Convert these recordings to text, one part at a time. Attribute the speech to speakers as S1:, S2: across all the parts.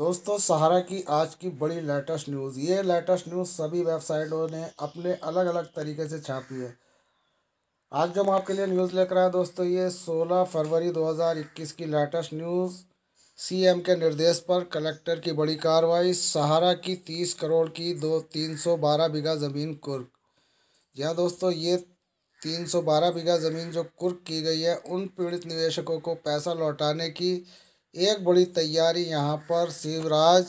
S1: दोस्तों सहारा की आज की बड़ी लेटेस्ट न्यूज़ ये लेटेस्ट न्यूज़ सभी वेबसाइटों ने अपने अलग अलग तरीके से छापी है आज जो हम आपके लिए न्यूज़ लेकर आए दोस्तों ये 16 फरवरी 2021 की लेटेस्ट न्यूज़ सीएम के निर्देश पर कलेक्टर की बड़ी कार्रवाई सहारा की 30 करोड़ की दो तीन सौ बारह बीघा ज़मीन कुर्क यहाँ दोस्तों ये तीन सौ बारह बीघा ज़मीन जो कुर्क की गई है उन पीड़ित निवेशकों को पैसा लौटाने की एक बड़ी तैयारी यहाँ पर शिवराज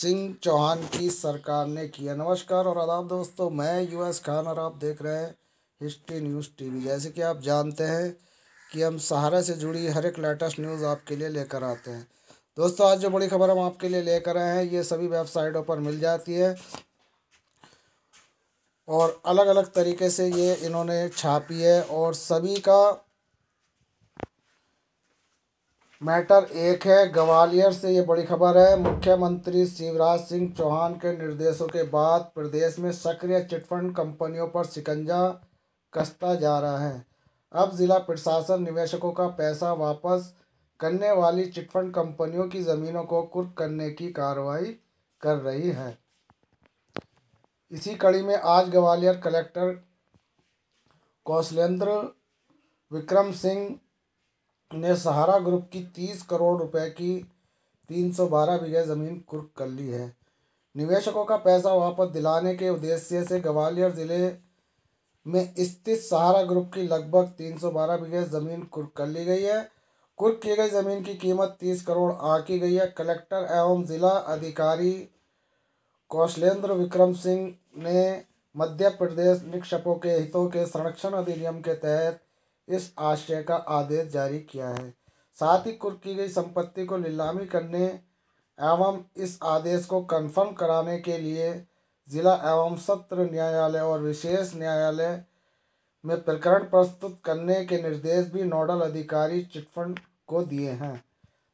S1: सिंह चौहान की सरकार ने किया नमस्कार और आदाब दोस्तों मैं यूएस खान और आप देख रहे हैं हिस्ट्री न्यूज़ टीवी जैसे कि आप जानते हैं कि हम सहारा से जुड़ी हर एक लेटेस्ट न्यूज़ आपके लिए लेकर आते हैं दोस्तों आज जो बड़ी खबर हम आपके लिए लेकर आए हैं ये सभी वेबसाइटों पर मिल जाती है और अलग अलग तरीके से ये इन्होंने छापी है और सभी का मैटर एक है ग्वालियर से ये बड़ी खबर है मुख्यमंत्री शिवराज सिंह चौहान के निर्देशों के बाद प्रदेश में सक्रिय चिटफंड कंपनियों पर शिकंजा कसता जा रहा है अब जिला प्रशासन निवेशकों का पैसा वापस करने वाली चिटफंड कंपनियों की ज़मीनों को कुर्क करने की कार्रवाई कर रही है इसी कड़ी में आज ग्वालियर कलेक्टर कौशलेंद्र विक्रम सिंह ने सहारा ग्रुप की तीस करोड़ रुपए की तीन सौ बारह बीघे ज़मीन कुर्क कर ली है निवेशकों का पैसा वापस दिलाने के उद्देश्य से ग्वालियर ज़िले में स्थित सहारा ग्रुप की लगभग तीन सौ बारह बीघे ज़मीन कुर्क कर ली गई है कुर्क की गई ज़मीन की कीमत तीस करोड़ आकी गई है कलेक्टर एवं ज़िला अधिकारी कौशलेंद्र विक्रम सिंह ने मध्य प्रदेश निक्षेपों के हितों के संरक्षण अधिनियम के तहत इस आशय का आदेश जारी किया है साथ ही कुर्क की गई संपत्ति को नीलामी करने एवं इस आदेश को कन्फर्म कराने के लिए जिला एवं सत्र न्यायालय और विशेष न्यायालय में प्रकरण प्रस्तुत करने के निर्देश भी नोडल अधिकारी चिटफंड को दिए हैं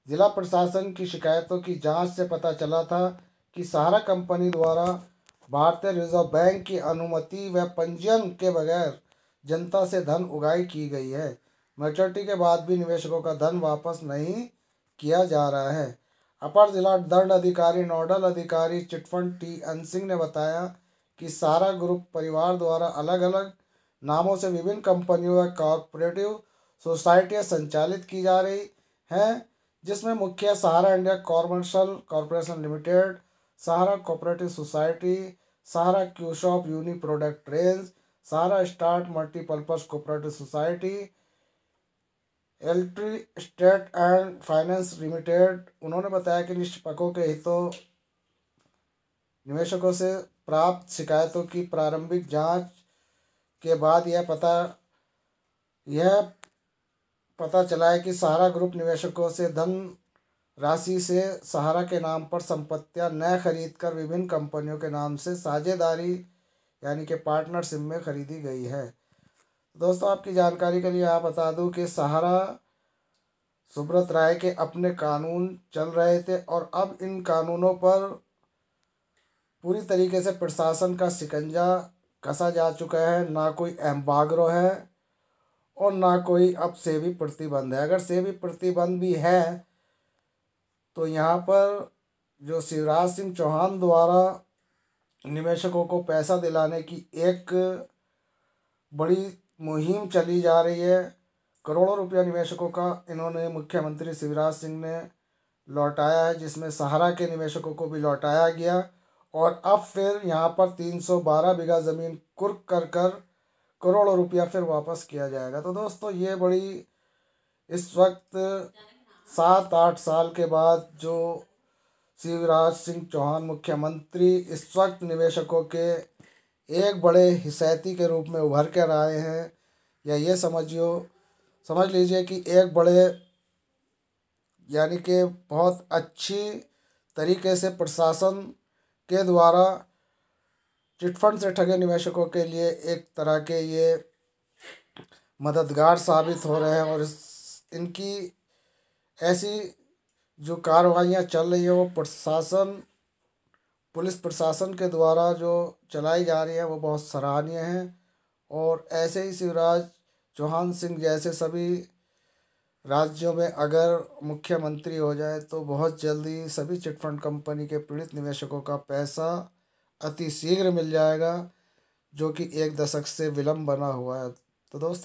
S1: जिला प्रशासन की शिकायतों की जांच से पता चला था कि सहारा कंपनी द्वारा भारतीय रिजर्व बैंक की अनुमति व पंजीयन के बगैर जनता से धन उगाही की गई है मेचोरिटी के बाद भी निवेशकों का धन वापस नहीं किया जा रहा है अपर जिला दंड अधिकारी नोडल अधिकारी चिटफंड टी एन सिंह ने बताया कि सारा ग्रुप परिवार द्वारा अलग अलग नामों से विभिन्न कंपनियों व कॉरपोरेटिव सोसाइटियाँ संचालित की जा रही हैं जिसमें मुख्य Sahara India commercial corporation limited Sahara cooperative society Sahara Q shop uni product range Sahara start multipurpose cooperative society एल्ट्री स्टेट एंड फाइनेंस लिमिटेड उन्होंने बताया कि निष्पक्षों के हितों निवेशकों से प्राप्त शिकायतों की प्रारंभिक जांच के बाद यह पता यह पता चला है कि सहारा ग्रुप निवेशकों से धन राशि से सहारा के नाम पर संपत्तियां न खरीदकर विभिन्न कंपनियों के नाम से साझेदारी यानी कि पार्टनरशिप में खरीदी गई है दोस्तों आपकी जानकारी के लिए आप बता दूं कि सहारा सुब्रत राय के अपने कानून चल रहे थे और अब इन कानूनों पर पूरी तरीके से प्रशासन का शिकंजा कसा जा चुका है ना कोई एम्बागरो है और ना कोई अब भी प्रतिबंध है अगर भी प्रतिबंध भी है तो यहाँ पर जो शिवराज सिंह चौहान द्वारा निवेशकों को पैसा दिलाने की एक बड़ी मुहिम चली जा रही है करोड़ों रुपया निवेशकों का इन्होंने मुख्यमंत्री शिवराज सिंह ने लौटाया है जिसमें सहारा के निवेशकों को भी लौटाया गया और अब फिर यहाँ पर तीन सौ बारह बीघा ज़मीन कुर्क कर कर करोड़ों रुपया फिर वापस किया जाएगा तो दोस्तों ये बड़ी इस वक्त सात आठ साल के बाद जो शिवराज सिंह चौहान मुख्यमंत्री इस वक्त निवेशकों के एक बड़े हिसायती के रूप में उभर कर आए हैं या ये समझियो समझ लीजिए कि एक बड़े यानी कि बहुत अच्छी तरीके से प्रशासन के द्वारा चिटफंड से ठगे निवेशकों के लिए एक तरह के ये मददगार साबित हो रहे हैं और इस इनकी ऐसी जो कार्रवाइयाँ चल रही हैं वो प्रशासन पुलिस प्रशासन के द्वारा जो चलाई जा रही है वो बहुत सराहनीय है और ऐसे ही शिवराज चौहान सिंह जैसे सभी राज्यों में अगर मुख्यमंत्री हो जाए तो बहुत जल्दी सभी चिटफंड कंपनी के पीड़ित निवेशकों का पैसा अति शीघ्र मिल जाएगा जो कि एक दशक से विलम्ब बना हुआ है तो दोस्तों